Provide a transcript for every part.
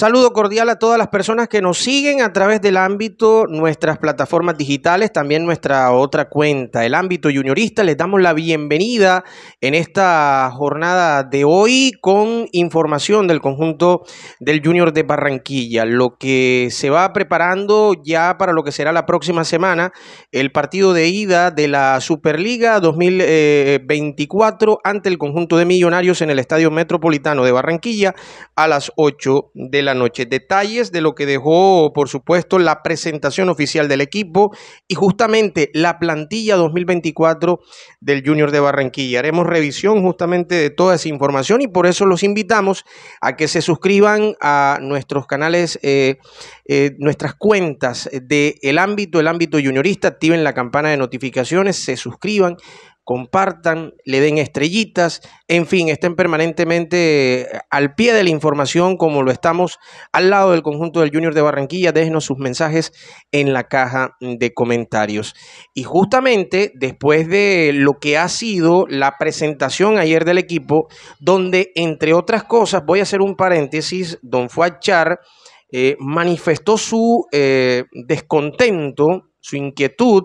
Saludo cordial a todas las personas que nos siguen a través del ámbito, nuestras plataformas digitales, también nuestra otra cuenta, el ámbito juniorista. Les damos la bienvenida en esta jornada de hoy con información del conjunto del Junior de Barranquilla, lo que se va preparando ya para lo que será la próxima semana, el partido de ida de la Superliga 2024 eh, ante el conjunto de Millonarios en el Estadio Metropolitano de Barranquilla a las 8 de la noche. Detalles de lo que dejó, por supuesto, la presentación oficial del equipo y justamente la plantilla 2024 del Junior de Barranquilla. Haremos revisión justamente de toda esa información y por eso los invitamos a que se suscriban a nuestros canales, eh, eh, nuestras cuentas de El Ámbito, El Ámbito Juniorista, activen la campana de notificaciones, se suscriban compartan, le den estrellitas, en fin, estén permanentemente eh, al pie de la información como lo estamos al lado del conjunto del Junior de Barranquilla, déjenos sus mensajes en la caja de comentarios. Y justamente después de lo que ha sido la presentación ayer del equipo, donde entre otras cosas, voy a hacer un paréntesis, don Fuachar eh, manifestó su eh, descontento, su inquietud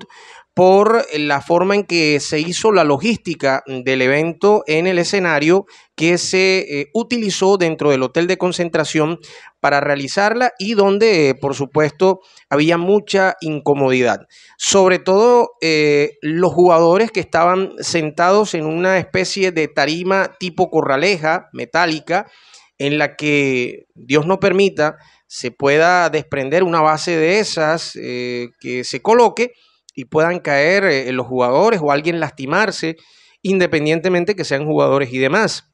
por la forma en que se hizo la logística del evento en el escenario que se eh, utilizó dentro del hotel de concentración para realizarla y donde, eh, por supuesto, había mucha incomodidad. Sobre todo eh, los jugadores que estaban sentados en una especie de tarima tipo corraleja metálica en la que, Dios no permita, se pueda desprender una base de esas que se coloque y puedan caer eh, los jugadores o alguien lastimarse, independientemente que sean jugadores y demás.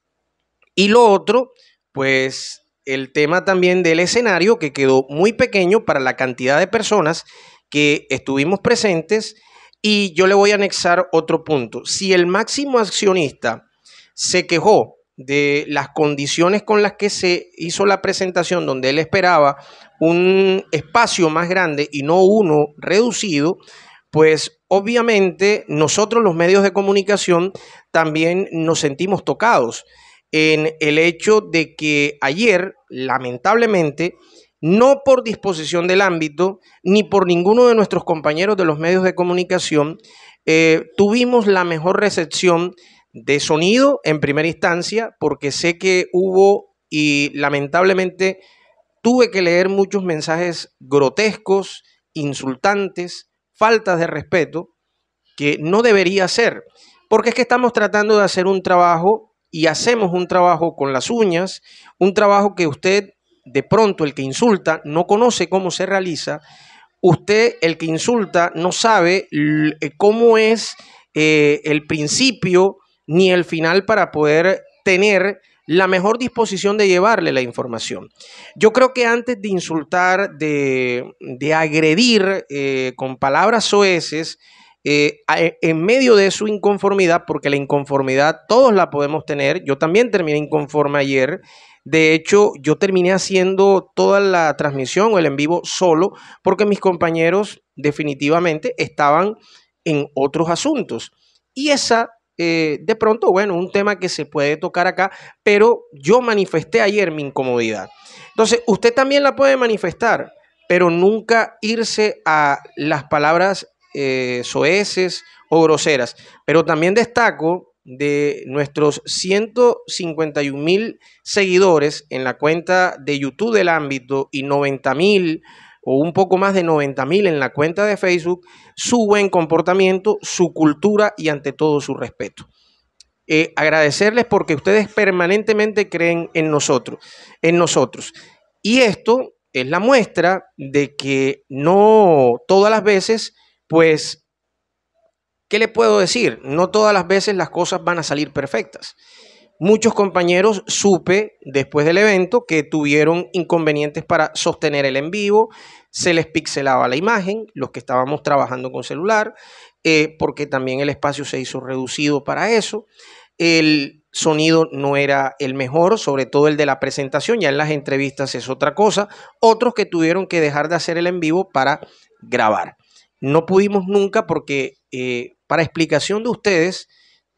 Y lo otro, pues el tema también del escenario que quedó muy pequeño para la cantidad de personas que estuvimos presentes. Y yo le voy a anexar otro punto. Si el máximo accionista se quejó de las condiciones con las que se hizo la presentación, donde él esperaba un espacio más grande y no uno reducido, pues obviamente nosotros los medios de comunicación también nos sentimos tocados en el hecho de que ayer, lamentablemente, no por disposición del ámbito, ni por ninguno de nuestros compañeros de los medios de comunicación, eh, tuvimos la mejor recepción de sonido en primera instancia, porque sé que hubo y lamentablemente tuve que leer muchos mensajes grotescos, insultantes, faltas de respeto que no debería ser, porque es que estamos tratando de hacer un trabajo y hacemos un trabajo con las uñas, un trabajo que usted, de pronto, el que insulta, no conoce cómo se realiza, usted, el que insulta, no sabe eh, cómo es eh, el principio ni el final para poder tener la mejor disposición de llevarle la información. Yo creo que antes de insultar, de, agredir eh, con palabras soeces, eh, en medio de su inconformidad, porque la inconformidad todos la podemos tener, yo también terminé inconforme ayer, de hecho yo terminé haciendo toda la transmisión o el en vivo solo, porque mis compañeros definitivamente estaban en otros asuntos. Y esa eh, de pronto, bueno, un tema que se puede tocar acá, pero yo manifesté ayer mi incomodidad. Entonces, usted también la puede manifestar, pero nunca irse a las palabras eh, soeces o groseras. Pero también destaco de nuestros 151 mil seguidores en la cuenta de YouTube del ámbito y 90 mil o un poco más de 90 mil en la cuenta de Facebook, su buen comportamiento, su cultura y ante todo su respeto. Eh, agradecerles porque ustedes permanentemente creen en nosotros, en nosotros. Y esto es la muestra de que no todas las veces, pues, ¿qué le puedo decir? No todas las veces las cosas van a salir perfectas. Muchos compañeros supe después del evento que tuvieron inconvenientes para sostener el en vivo, se les pixelaba la imagen, los que estábamos trabajando con celular, eh, porque también el espacio se hizo reducido para eso. El sonido no era el mejor, sobre todo el de la presentación, ya en las entrevistas es otra cosa. Otros que tuvieron que dejar de hacer el en vivo para grabar. No pudimos nunca porque eh, para explicación de ustedes,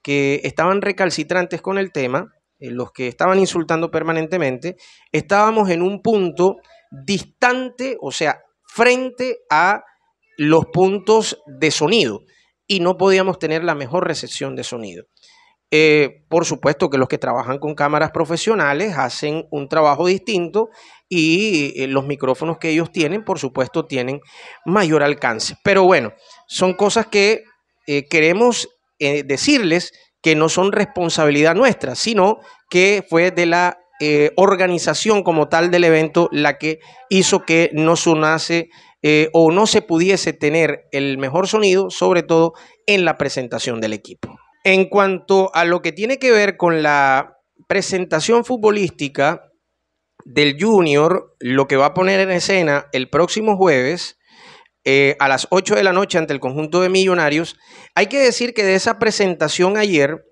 que estaban recalcitrantes con el tema, eh, los que estaban insultando permanentemente, estábamos en un punto distante, o sea, frente a los puntos de sonido y no podíamos tener la mejor recepción de sonido. Eh, por supuesto que los que trabajan con cámaras profesionales hacen un trabajo distinto y eh, los micrófonos que ellos tienen, por supuesto, tienen mayor alcance. Pero bueno, son cosas que queremos eh, decirles que no son responsabilidad nuestra, sino que fue de la eh, organización como tal del evento la que hizo que no sonase eh, o no se pudiese tener el mejor sonido, sobre todo en la presentación del equipo. En cuanto a lo que tiene que ver con la presentación futbolística del Junior, lo que va a poner en escena el próximo jueves, eh, a las 8 de la noche ante el conjunto de millonarios. Hay que decir que de esa presentación ayer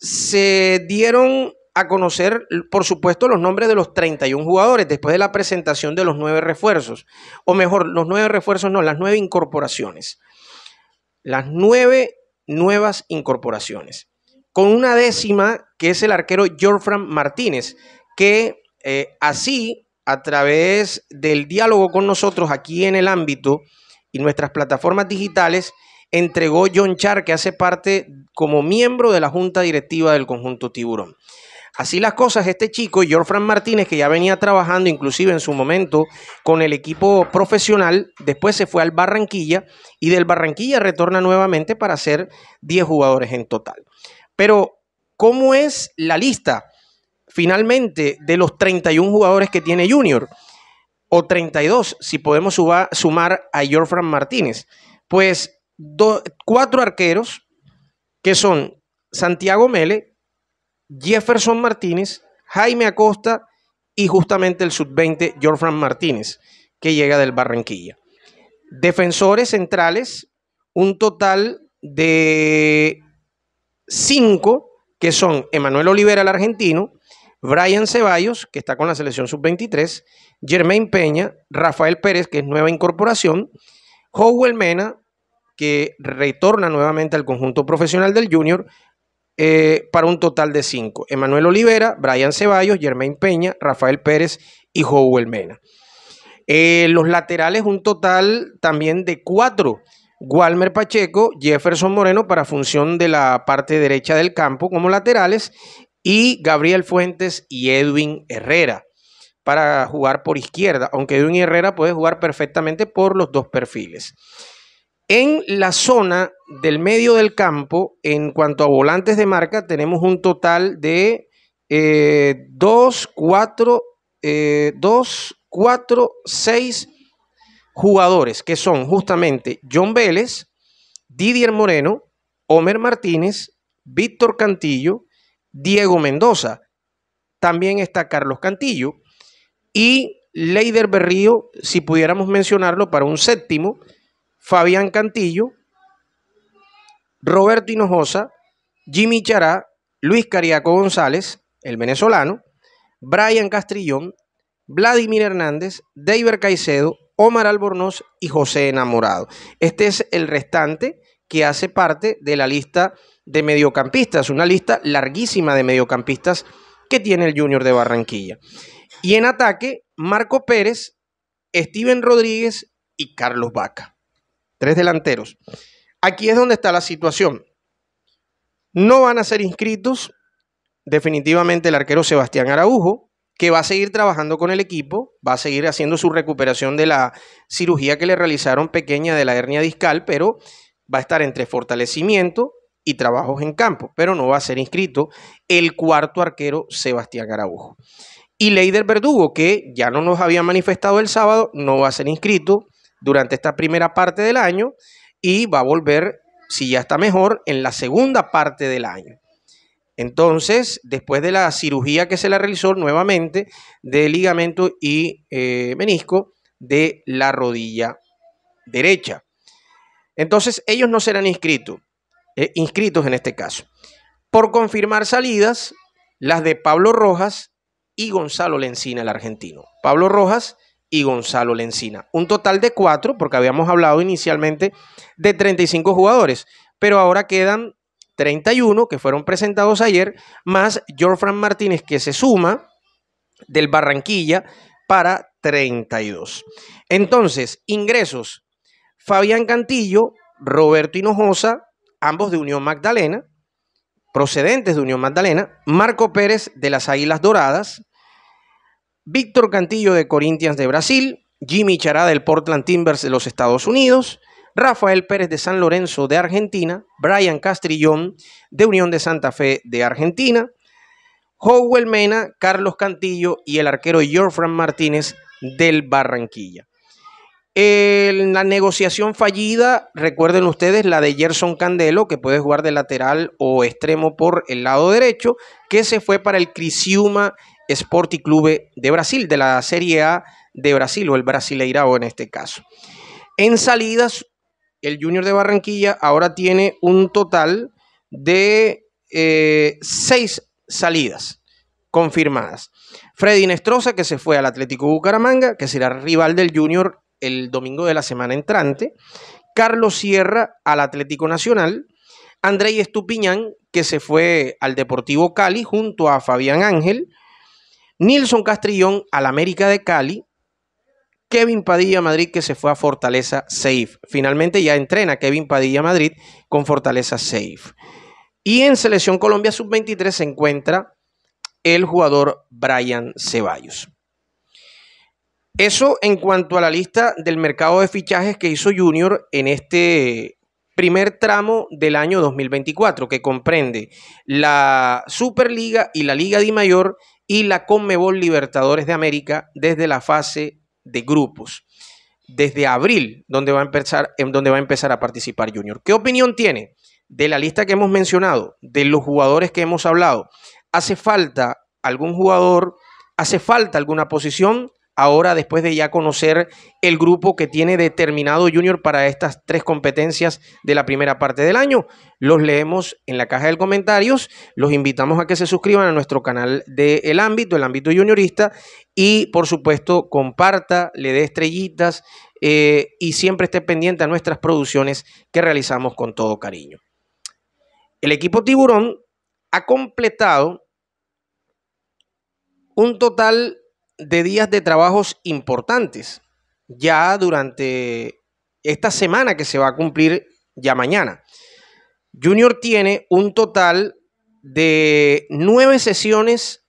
se dieron a conocer, por supuesto, los nombres de los 31 jugadores después de la presentación de los nueve refuerzos, o mejor, los nueve refuerzos, no, las nueve incorporaciones. Las nueve nuevas incorporaciones. Con una décima, que es el arquero Jorfran Martínez, que eh, así a través del diálogo con nosotros aquí en el ámbito y nuestras plataformas digitales, entregó John Char, que hace parte como miembro de la junta directiva del conjunto Tiburón. Así las cosas, este chico, Jorfran Martínez, que ya venía trabajando inclusive en su momento con el equipo profesional, después se fue al Barranquilla y del Barranquilla retorna nuevamente para ser 10 jugadores en total. Pero, ¿cómo es la lista? Finalmente, de los 31 jugadores que tiene Junior, o 32 si podemos sumar a Jorfran Martínez, pues cuatro arqueros que son Santiago Mele, Jefferson Martínez, Jaime Acosta y justamente el sub-20 Jorfran Martínez, que llega del Barranquilla. Defensores centrales, un total de cinco, que son Emanuel Olivera, el argentino, Brian Ceballos, que está con la selección sub-23, Germain Peña, Rafael Pérez, que es nueva incorporación, Howell Mena, que retorna nuevamente al conjunto profesional del Junior, eh, para un total de cinco. Emanuel Olivera, Brian Ceballos, Germain Peña, Rafael Pérez y Howell Mena. Eh, los laterales, un total también de cuatro. Walmer Pacheco, Jefferson Moreno para función de la parte derecha del campo como laterales y Gabriel Fuentes y Edwin Herrera para jugar por izquierda, aunque Edwin Herrera puede jugar perfectamente por los dos perfiles. En la zona del medio del campo, en cuanto a volantes de marca, tenemos un total de 2, 4, 2, cuatro 6 eh, jugadores, que son justamente John Vélez, Didier Moreno, Homer Martínez, Víctor Cantillo, Diego Mendoza. También está Carlos Cantillo y Leider Berrío, si pudiéramos mencionarlo para un séptimo, Fabián Cantillo, Roberto Hinojosa, Jimmy Chará, Luis Cariaco González, el venezolano, Brian Castrillón, Vladimir Hernández, David Caicedo, Omar Albornoz y José Enamorado. Este es el restante que hace parte de la lista de mediocampistas, una lista larguísima de mediocampistas que tiene el Junior de Barranquilla. Y en ataque, Marco Pérez, Steven Rodríguez y Carlos Vaca. Tres delanteros. Aquí es donde está la situación. No van a ser inscritos definitivamente el arquero Sebastián Araujo, que va a seguir trabajando con el equipo, va a seguir haciendo su recuperación de la cirugía que le realizaron pequeña de la hernia discal, pero va a estar entre fortalecimiento y trabajos en campo, pero no va a ser inscrito el cuarto arquero Sebastián Araujo. Y Leider Verdugo, que ya no nos había manifestado el sábado, no va a ser inscrito durante esta primera parte del año y va a volver, si ya está mejor, en la segunda parte del año. Entonces, después de la cirugía que se la realizó nuevamente de ligamento y eh, menisco de la rodilla derecha. Entonces, ellos no serán inscritos. Eh, inscritos en este caso. Por confirmar salidas, las de Pablo Rojas y Gonzalo Lencina, el argentino. Pablo Rojas y Gonzalo Lencina. Un total de cuatro, porque habíamos hablado inicialmente de 35 jugadores, pero ahora quedan 31 que fueron presentados ayer, más Jorfran Martínez que se suma del Barranquilla para 32. Entonces, ingresos. Fabián Cantillo, Roberto Hinojosa, ambos de Unión Magdalena, procedentes de Unión Magdalena, Marco Pérez de las Águilas Doradas, Víctor Cantillo de Corinthians de Brasil, Jimmy Chará del Portland Timbers de los Estados Unidos, Rafael Pérez de San Lorenzo de Argentina, Brian Castrillón de Unión de Santa Fe de Argentina, Howell Mena, Carlos Cantillo y el arquero Jorfran Martínez del Barranquilla. En la negociación fallida, recuerden ustedes la de Gerson Candelo, que puede jugar de lateral o extremo por el lado derecho, que se fue para el Crisiuma Sporting Clube de Brasil, de la Serie A de Brasil, o el Brasileirao en este caso. En salidas, el Junior de Barranquilla ahora tiene un total de eh, seis salidas confirmadas. Freddy Nestroza, que se fue al Atlético Bucaramanga, que será rival del Junior el domingo de la semana entrante, Carlos Sierra al Atlético Nacional, Andrei Estupiñán, que se fue al Deportivo Cali junto a Fabián Ángel, Nilson Castrillón al América de Cali, Kevin Padilla Madrid, que se fue a Fortaleza Safe. Finalmente ya entrena Kevin Padilla Madrid con Fortaleza Safe. Y en Selección Colombia Sub-23 se encuentra el jugador Brian Ceballos. Eso en cuanto a la lista del mercado de fichajes que hizo Junior en este primer tramo del año 2024, que comprende la Superliga y la Liga Di Mayor y la Conmebol Libertadores de América desde la fase de grupos, desde abril, donde va a empezar, donde va a, empezar a participar Junior. ¿Qué opinión tiene de la lista que hemos mencionado, de los jugadores que hemos hablado? ¿Hace falta algún jugador? ¿Hace falta alguna posición? ahora después de ya conocer el grupo que tiene determinado Junior para estas tres competencias de la primera parte del año. Los leemos en la caja de comentarios, los invitamos a que se suscriban a nuestro canal de El Ámbito, El Ámbito Juniorista, y por supuesto comparta, le dé estrellitas eh, y siempre esté pendiente a nuestras producciones que realizamos con todo cariño. El equipo tiburón ha completado un total de días de trabajos importantes ya durante esta semana que se va a cumplir ya mañana. Junior tiene un total de nueve sesiones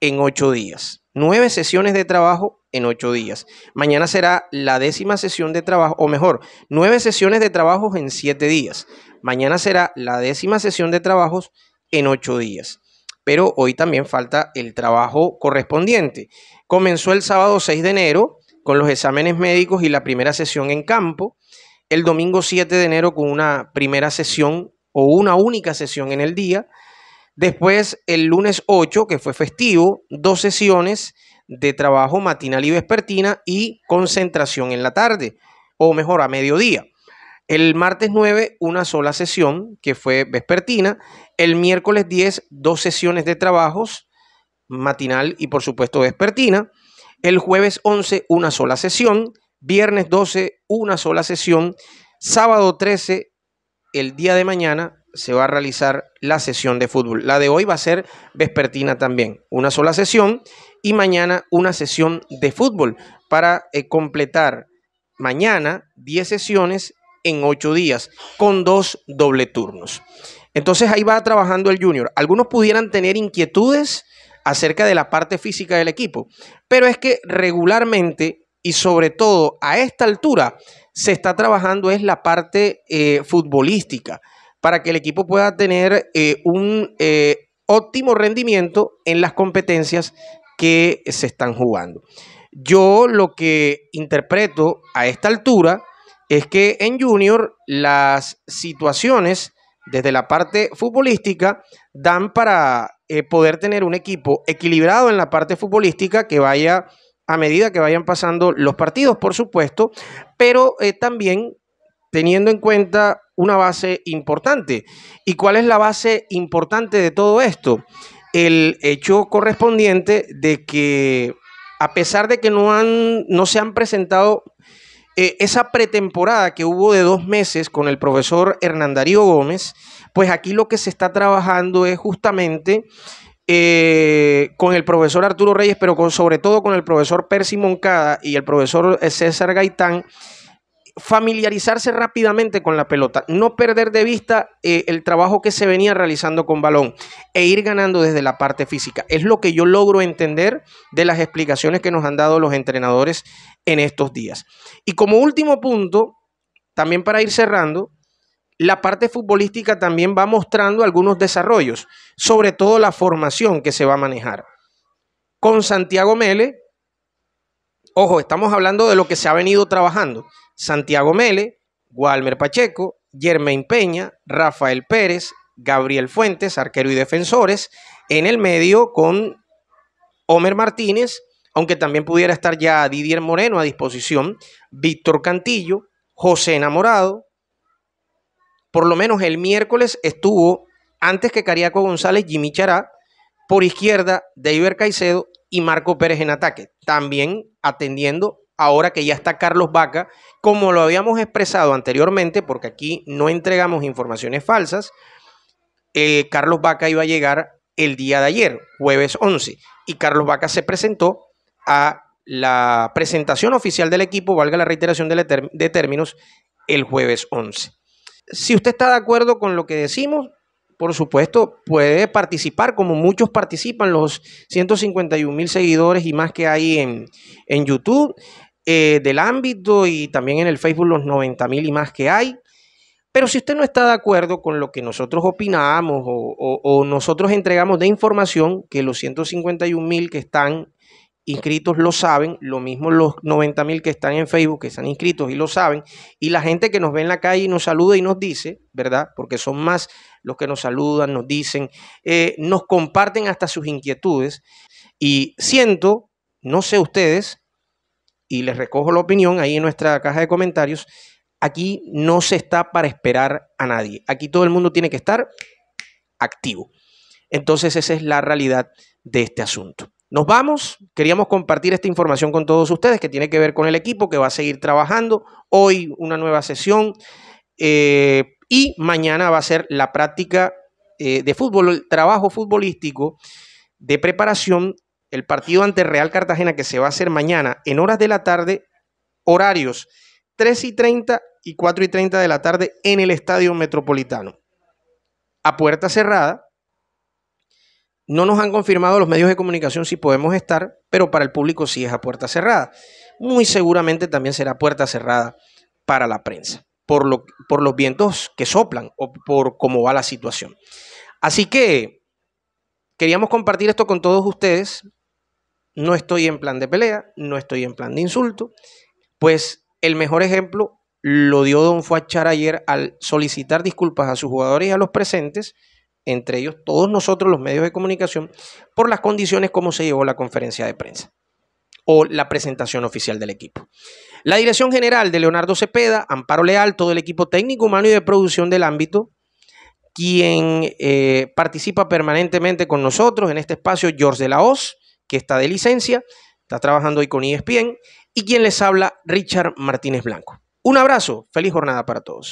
en ocho días. Nueve sesiones de trabajo en ocho días. Mañana será la décima sesión de trabajo, o mejor, nueve sesiones de trabajo en siete días. Mañana será la décima sesión de trabajos en ocho días pero hoy también falta el trabajo correspondiente. Comenzó el sábado 6 de enero con los exámenes médicos y la primera sesión en campo, el domingo 7 de enero con una primera sesión o una única sesión en el día, después el lunes 8, que fue festivo, dos sesiones de trabajo matinal y vespertina y concentración en la tarde, o mejor, a mediodía. El martes 9, una sola sesión, que fue vespertina. El miércoles 10, dos sesiones de trabajos, matinal y por supuesto vespertina. El jueves 11, una sola sesión. Viernes 12, una sola sesión. Sábado 13, el día de mañana, se va a realizar la sesión de fútbol. La de hoy va a ser vespertina también, una sola sesión y mañana una sesión de fútbol para eh, completar mañana 10 sesiones en ocho días, con dos doble turnos. Entonces ahí va trabajando el junior. Algunos pudieran tener inquietudes acerca de la parte física del equipo, pero es que regularmente y sobre todo a esta altura se está trabajando es la parte eh, futbolística para que el equipo pueda tener eh, un eh, óptimo rendimiento en las competencias que se están jugando. Yo lo que interpreto a esta altura es que en junior las situaciones desde la parte futbolística dan para eh, poder tener un equipo equilibrado en la parte futbolística que vaya a medida que vayan pasando los partidos, por supuesto, pero eh, también teniendo en cuenta una base importante. ¿Y cuál es la base importante de todo esto? El hecho correspondiente de que a pesar de que no, han, no se han presentado eh, esa pretemporada que hubo de dos meses con el profesor Darío Gómez, pues aquí lo que se está trabajando es justamente eh, con el profesor Arturo Reyes, pero sobre todo con el profesor Percy Moncada y el profesor eh, César Gaitán, familiarizarse rápidamente con la pelota, no perder de vista eh, el trabajo que se venía realizando con balón e ir ganando desde la parte física. Es lo que yo logro entender de las explicaciones que nos han dado los entrenadores en estos días. Y como último punto, también para ir cerrando, la parte futbolística también va mostrando algunos desarrollos, sobre todo la formación que se va a manejar. Con Santiago Mele, ojo, estamos hablando de lo que se ha venido trabajando. Santiago Mele, Walmer Pacheco, Germain Peña, Rafael Pérez, Gabriel Fuentes, arquero y defensores, en el medio con Homer Martínez, aunque también pudiera estar ya Didier Moreno a disposición, Víctor Cantillo, José Enamorado. Por lo menos el miércoles estuvo, antes que Cariaco González, Jimmy Chará, por izquierda, David Caicedo y Marco Pérez en ataque, también atendiendo ahora que ya está Carlos Vaca, como lo habíamos expresado anteriormente, porque aquí no entregamos informaciones falsas, eh, Carlos Vaca iba a llegar el día de ayer, jueves 11, y Carlos Vaca se presentó a la presentación oficial del equipo, valga la reiteración de, términos, el jueves 11. Si usted está de acuerdo con lo que decimos, por supuesto, puede participar como muchos participan, los 151 mil seguidores y más que hay en, en YouTube. Eh, del ámbito y también en el Facebook los 90 mil y más que hay. Pero si usted no está de acuerdo con lo que nosotros opinamos o, nosotros entregamos de información, que los 151 mil que están inscritos lo saben, lo mismo los 90.000 que están en Facebook, que están inscritos y lo saben, y la gente que nos ve en la calle y nos saluda y nos dice, ¿verdad? Porque son más los que nos saludan, nos dicen, eh, nos comparten hasta sus inquietudes, y siento, no sé ustedes, y les recojo la opinión ahí en nuestra caja de comentarios, aquí no se está para esperar a nadie. Aquí todo el mundo tiene que estar activo. Entonces esa es la realidad de este asunto. Nos vamos, queríamos compartir esta información con todos ustedes que tiene que ver con el equipo que va a seguir trabajando. Hoy una nueva sesión eh, y mañana va a ser la práctica eh, de fútbol, el trabajo futbolístico de preparación el partido ante Real Cartagena que se va a hacer mañana en horas de la tarde, horarios 3 y 30 y 4 y 30 de la tarde en el Estadio Metropolitano. A puerta cerrada. No nos han confirmado los medios de comunicación si podemos estar, pero para el público sí es a puerta cerrada. Muy seguramente también será puerta cerrada para la prensa, por, por los vientos que soplan o por cómo va la situación. Así que queríamos compartir esto con todos ustedes no estoy en plan de pelea, no estoy en plan de insulto, pues el mejor ejemplo lo dio Don Fuachar ayer al solicitar disculpas a sus jugadores y a los presentes, entre ellos todos nosotros los medios de comunicación, por las condiciones como se llevó la conferencia de prensa o la presentación oficial del equipo. La dirección general de Leonardo Cepeda, Amparo Leal, todo el equipo técnico, humano y de producción del ámbito, quien eh, participa permanentemente con nosotros en este espacio, George de la Hoz, que está de licencia, está trabajando hoy con ESPN, y quien les habla, Richard Martínez Blanco. Un abrazo, feliz jornada para todos.